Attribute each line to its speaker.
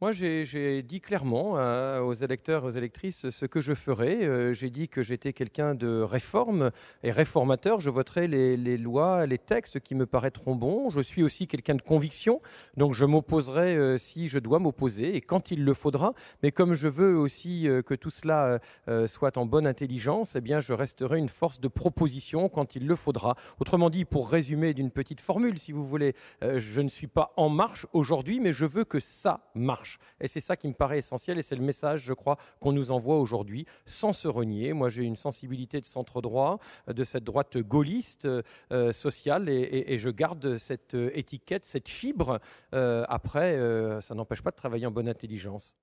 Speaker 1: Moi, j'ai dit clairement hein, aux électeurs, aux électrices, ce que je ferais. Euh, j'ai dit que j'étais quelqu'un de réforme et réformateur. Je voterai les, lois, les textes qui me paraîtront bons. Je suis aussi quelqu'un de conviction, donc je m'opposerai euh, si je dois m'opposer et quand il le faudra. Mais comme je veux aussi euh, que tout cela soit en bonne intelligence, eh bien, je resterai une force de proposition quand il le faudra. Autrement dit, pour résumer d'une petite formule, si vous voulez, je ne suis pas en marche aujourd'hui, mais je veux que ça marche. Et c'est ça qui me paraît essentiel et c'est le message, je crois, qu'on nous envoie aujourd'hui, sans se renier. Moi, j'ai une sensibilité de centre droit, euh, de cette droite gaulliste euh, euh, sociale et, je garde cette étiquette, cette fibre. après, ça n'empêche pas de travailler en bonne intelligence.